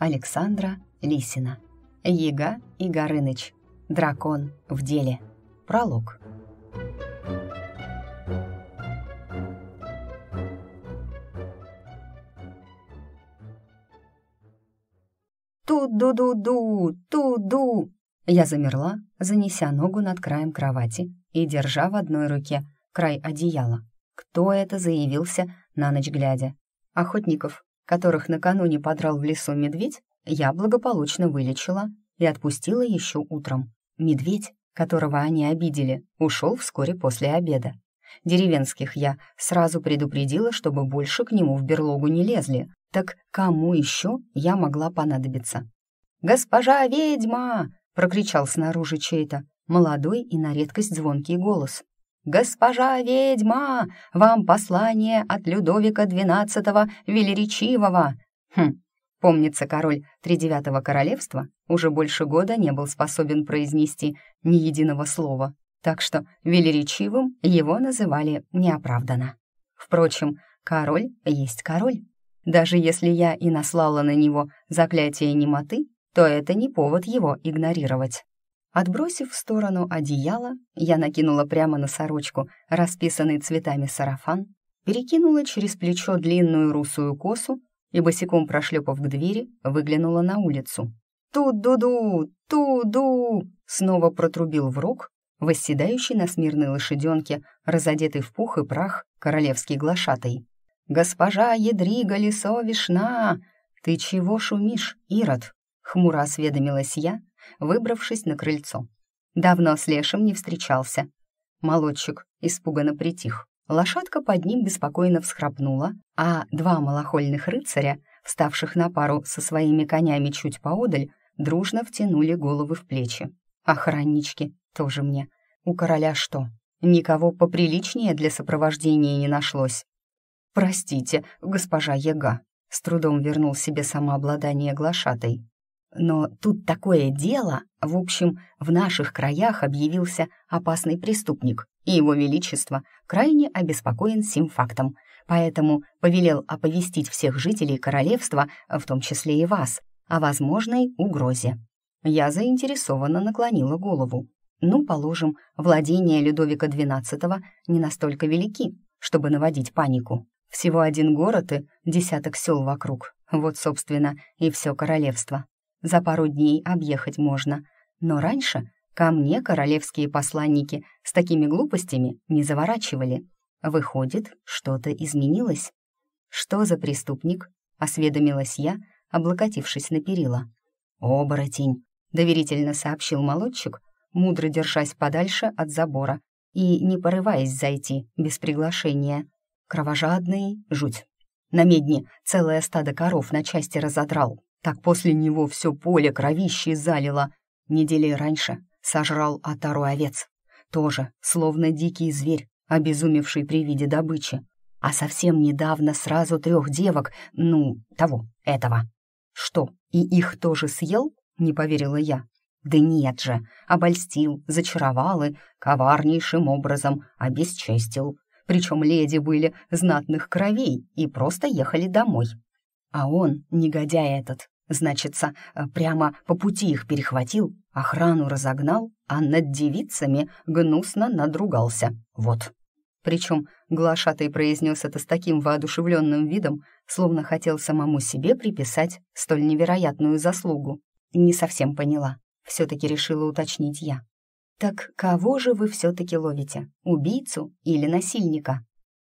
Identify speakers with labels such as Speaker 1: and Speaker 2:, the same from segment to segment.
Speaker 1: Александра Лисина. Ега и Горыныч. Дракон в деле. Пролог. Ту-ду-ду-ду, ту-ду. Я замерла, занеся ногу над краем кровати и держа в одной руке край одеяла. Кто это заявился на ночь глядя? Охотников которых накануне подрал в лесу медведь, я благополучно вылечила и отпустила еще утром. Медведь, которого они обидели, ушел вскоре после обеда. Деревенских я сразу предупредила, чтобы больше к нему в берлогу не лезли. Так кому еще я могла понадобиться? «Госпожа ведьма!» — прокричал снаружи чей-то молодой и на редкость звонкий голос. «Госпожа ведьма, вам послание от Людовика XII Велеречивого!» Хм, помнится, король Тридевятого королевства уже больше года не был способен произнести ни единого слова, так что велеречивым его называли неоправданно. Впрочем, король есть король. Даже если я и наслала на него заклятие немоты, то это не повод его игнорировать. Отбросив в сторону одеяло, я накинула прямо на сорочку расписанный цветами сарафан, перекинула через плечо длинную русую косу и, босиком прошлепав к двери, выглянула на улицу. «Ту-ду-ду! Ту-ду!» — снова протрубил в рог, восседающий на смирной лошаденке, разодетый в пух и прах, королевский глашатый. «Госпожа Едрига лесовишна! Ты чего шумишь, Ирод?» — хмуро осведомилась я, выбравшись на крыльцо. Давно с Лешем не встречался. Молодчик испуганно притих. Лошадка под ним беспокойно всхрапнула, а два малохольных рыцаря, вставших на пару со своими конями чуть поодаль, дружно втянули головы в плечи. Охраннички «А тоже мне. У короля что, никого поприличнее для сопровождения не нашлось? «Простите, госпожа Яга», — с трудом вернул себе самообладание глашатой. Но тут такое дело, в общем, в наших краях объявился опасный преступник, и его величество крайне обеспокоен сим фактом, поэтому повелел оповестить всех жителей королевства, в том числе и вас, о возможной угрозе. Я заинтересованно наклонила голову. Ну, положим, владения Людовика XII не настолько велики, чтобы наводить панику. Всего один город и десяток сел вокруг. Вот, собственно, и все королевство. За пару дней объехать можно. Но раньше ко мне королевские посланники с такими глупостями не заворачивали. Выходит, что-то изменилось. «Что за преступник?» — осведомилась я, облокотившись на перила. «Оборотень», — доверительно сообщил молодчик, мудро держась подальше от забора и не порываясь зайти без приглашения. «Кровожадный, жуть. На медне целое стадо коров на части разодрал, так после него все поле кровищей залило. Недели раньше сожрал отару овец. Тоже, словно дикий зверь, обезумевший при виде добычи. А совсем недавно сразу трех девок, ну, того, этого. Что, и их тоже съел? Не поверила я. Да нет же, обольстил, зачаровал и коварнейшим образом обесчестил. Причем леди были знатных кровей и просто ехали домой. А он, негодяй этот, значится, э, прямо по пути их перехватил, охрану разогнал, а над девицами гнусно надругался. Вот. Причем глашатый произнес это с таким воодушевленным видом, словно хотел самому себе приписать столь невероятную заслугу. Не совсем поняла. Все-таки решила уточнить я. «Так кого же вы все-таки ловите? Убийцу или насильника?»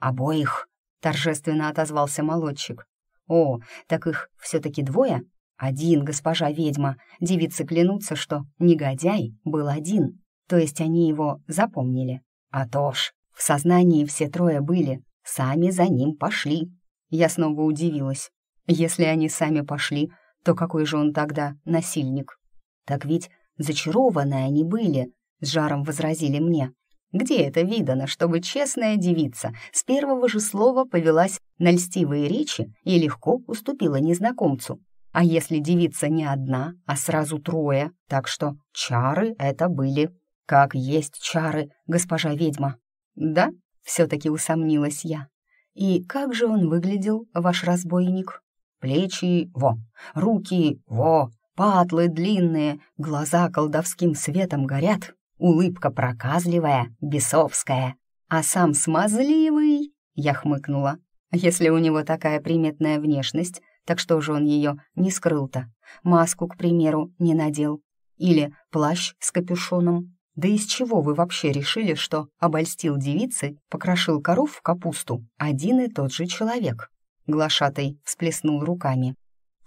Speaker 1: «Обоих», — торжественно отозвался молодчик. О, так их все-таки двое? Один, госпожа ведьма. Девицы клянутся, что негодяй был один. То есть они его запомнили. А то ж, в сознании все трое были, сами за ним пошли. Я снова удивилась. Если они сами пошли, то какой же он тогда насильник? Так ведь зачарованы они были, с жаром возразили мне. Где это видано, чтобы честная девица с первого же слова повелась на льстивые речи и легко уступила незнакомцу? А если девица не одна, а сразу трое, так что чары это были. Как есть чары, госпожа ведьма. Да, все-таки усомнилась я. И как же он выглядел, ваш разбойник? Плечи — во, руки — во, патлы длинные, глаза колдовским светом горят, улыбка проказливая, бесовская. А сам смазливый, я хмыкнула. Если у него такая приметная внешность, так что же он ее не скрыл-то? Маску, к примеру, не надел. Или плащ с капюшоном. Да из чего вы вообще решили, что обольстил девицы, покрошил коров в капусту один и тот же человек? Глашатый всплеснул руками.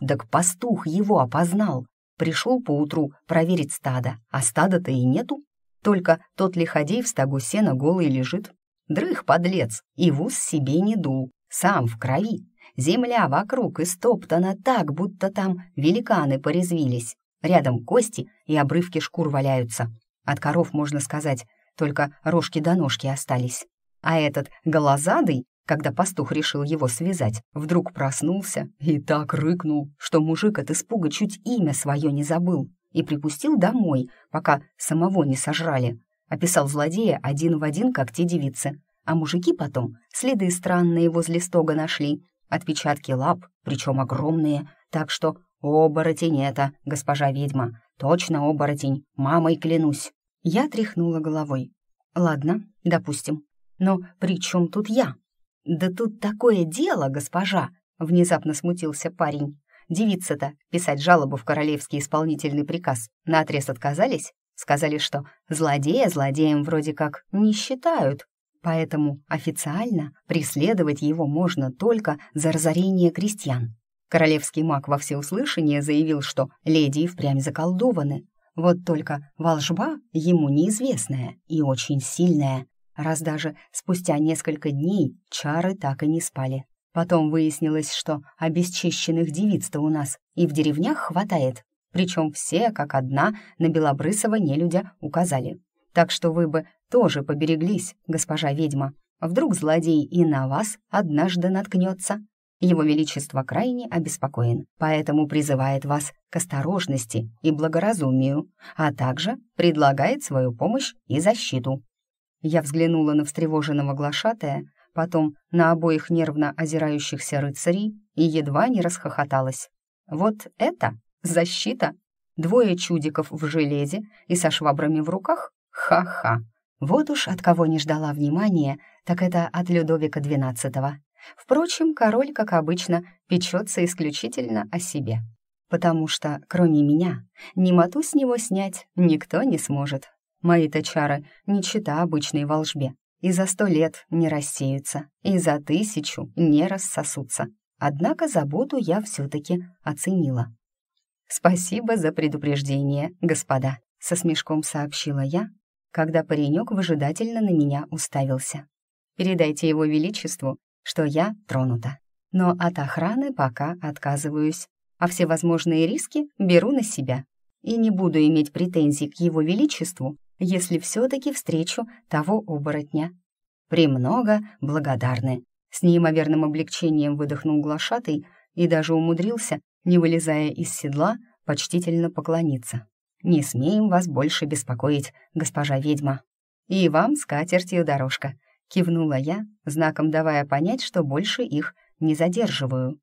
Speaker 1: Так пастух его опознал. Пришел поутру проверить стадо, а стада-то и нету. Только тот лиходей в стогу сена голый лежит. Дрых, подлец, и в ус себе не дул, сам в крови. Земля вокруг истоптана так, будто там великаны порезвились. Рядом кости и обрывки шкур валяются. От коров, можно сказать, только рожки до ножки остались. А этот голозадый, когда пастух решил его связать, вдруг проснулся и так рыкнул, что мужик от испуга чуть имя свое не забыл и припустил домой, пока самого не сожрали. Описал злодея один в один, как те девицы. А мужики потом следы странные возле стога нашли, отпечатки лап, причем огромные, так что оборотень это, госпожа ведьма, точно оборотень, мамой клянусь. Я тряхнула головой. Ладно, допустим. Но при чем тут я? Да тут такое дело, госпожа, внезапно смутился парень. Девица-то писать жалобу в королевский исполнительный приказ на отрез отказались, сказали, что злодея злодеем вроде как не считают, поэтому официально преследовать его можно только за разорение крестьян. Королевский маг во всеуслышание заявил, что леди и впрямь заколдованы. Вот только волжба ему неизвестная и очень сильная, раз даже спустя несколько дней чары так и не спали. Потом выяснилось, что обесчищенных девиц-то у нас и в деревнях хватает. Причем все, как одна, на Белобрысова нелюдя указали. Так что вы бы тоже побереглись, госпожа ведьма. Вдруг злодей и на вас однажды наткнется. Его Величество крайне обеспокоен, поэтому призывает вас к осторожности и благоразумию, а также предлагает свою помощь и защиту. Я взглянула на встревоженного глашатая, потом на обоих нервно озирающихся рыцарей и едва не расхохоталась. «Вот это защита! Двое чудиков в железе и со швабрами в руках? Ха-ха!» Вот уж от кого не ждала внимания, так это от Людовика XII. Впрочем, король, как обычно, печется исключительно о себе. Потому что, кроме меня, ни моту с него снять никто не сможет. Мои-то чары не чита обычной волжбе и за сто лет не рассеются, и за тысячу не рассосутся. Однако заботу я все-таки оценила. «Спасибо за предупреждение, господа», — со смешком сообщила я, когда паренек выжидательно на меня уставился. «Передайте его величеству, что я тронута. Но от охраны пока отказываюсь, а всевозможные риски беру на себя. И не буду иметь претензий к его величеству если все-таки встречу того оборотня. «Премного благодарны». С неимоверным облегчением выдохнул глашатый и даже умудрился, не вылезая из седла, почтительно поклониться. «Не смеем вас больше беспокоить, госпожа ведьма». «И вам скатертью дорожка», — кивнула я, знаком давая понять, что больше их не задерживаю.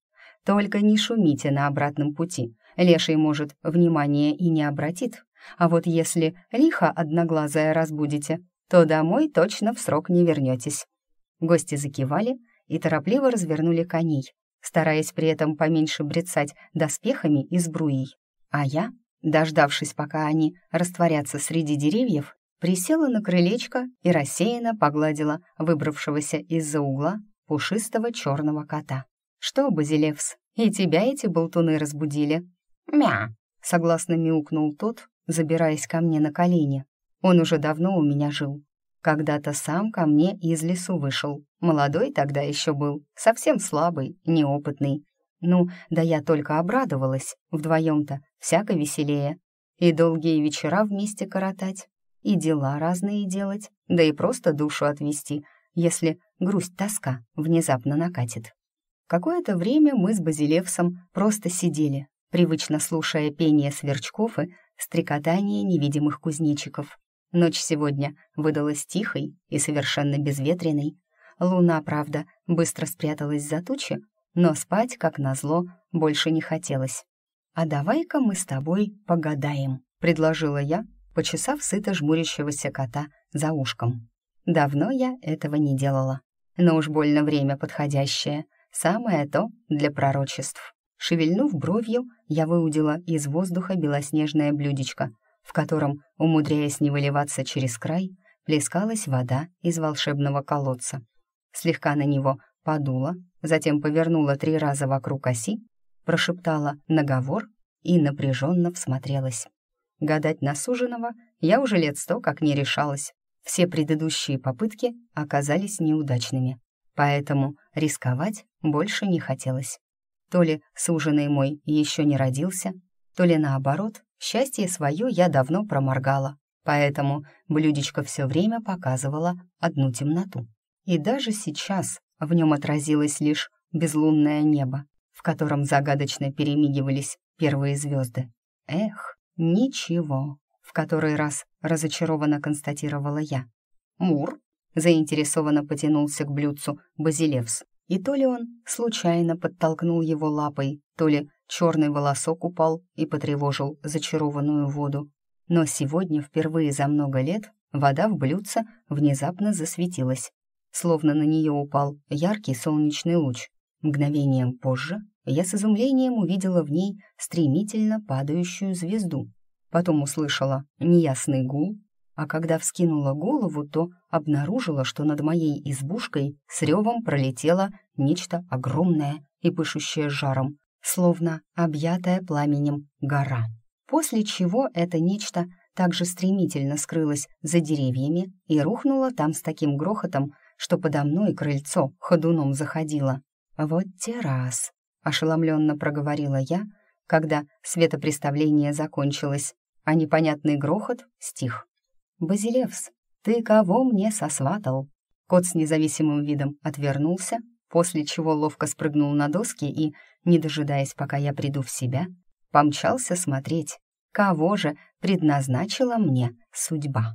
Speaker 1: «Только не шумите на обратном пути. Леший, может, внимание и не обратит, а вот если лихо одноглазая разбудите, то домой точно в срок не вернетесь. Гости закивали и торопливо развернули коней, стараясь при этом поменьше брецать доспехами и сбруей. А я, дождавшись, пока они растворятся среди деревьев, присела на крылечко и рассеянно погладила выбравшегося из-за угла пушистого черного кота. «Что, Базилевс, и тебя эти болтуны разбудили?» «Мя!» — согласно мяукнул тот, забираясь ко мне на колени. Он уже давно у меня жил. Когда-то сам ко мне из лесу вышел. Молодой тогда еще был, совсем слабый, неопытный. Ну, да я только обрадовалась, вдвоем-то, всяко веселее. И долгие вечера вместе коротать, и дела разные делать, да и просто душу отвести, если грусть-тоска внезапно накатит. Какое-то время мы с Базилевсом просто сидели, привычно слушая пение сверчков и стрекотание невидимых кузнечиков. Ночь сегодня выдалась тихой и совершенно безветренной. Луна, правда, быстро спряталась за тучи, но спать, как назло, больше не хотелось. «А давай-ка мы с тобой погадаем», — предложила я, почесав сыто жмурящегося кота за ушком. Давно я этого не делала, но уж больно время подходящее, самое то для пророчеств. Шевельнув бровью, я выудила из воздуха белоснежное блюдечко, в котором, умудряясь не выливаться через край, плескалась вода из волшебного колодца. Слегка на него подула, затем повернула три раза вокруг оси, прошептала наговор и напряженно всмотрелась. Гадать на суженого я уже лет сто как не решалась. Все предыдущие попытки оказались неудачными, поэтому рисковать больше не хотелось. То ли суженый мой еще не родился, то ли наоборот, счастье свое я давно проморгала, поэтому блюдечко все время показывало одну темноту. И даже сейчас в нем отразилось лишь безлунное небо, в котором загадочно перемигивались первые звезды. Эх, ничего, в который раз разочарованно констатировала я. «Мур?» — заинтересованно потянулся к блюдцу Базилевс. И то ли он случайно подтолкнул его лапой, то ли черный волосок упал и потревожил зачарованную воду. Но сегодня, впервые за много лет, вода в блюдце внезапно засветилась, словно на нее упал яркий солнечный луч. Мгновением позже я с изумлением увидела в ней стремительно падающую звезду. Потом услышала неясный гул а когда вскинула голову, то обнаружила, что над моей избушкой с ревом пролетело нечто огромное и пышущее жаром, словно объятая пламенем гора. После чего это нечто также стремительно скрылось за деревьями и рухнуло там с таким грохотом, что подо мной крыльцо ходуном заходило. «Вот те раз, ошеломленно проговорила я, когда светопреставление закончилось, а непонятный грохот стих. «Базилевс, ты кого мне сосватал?» Кот с независимым видом отвернулся, после чего ловко спрыгнул на доски и, не дожидаясь, пока я приду в себя, помчался смотреть, кого же предназначила мне судьба.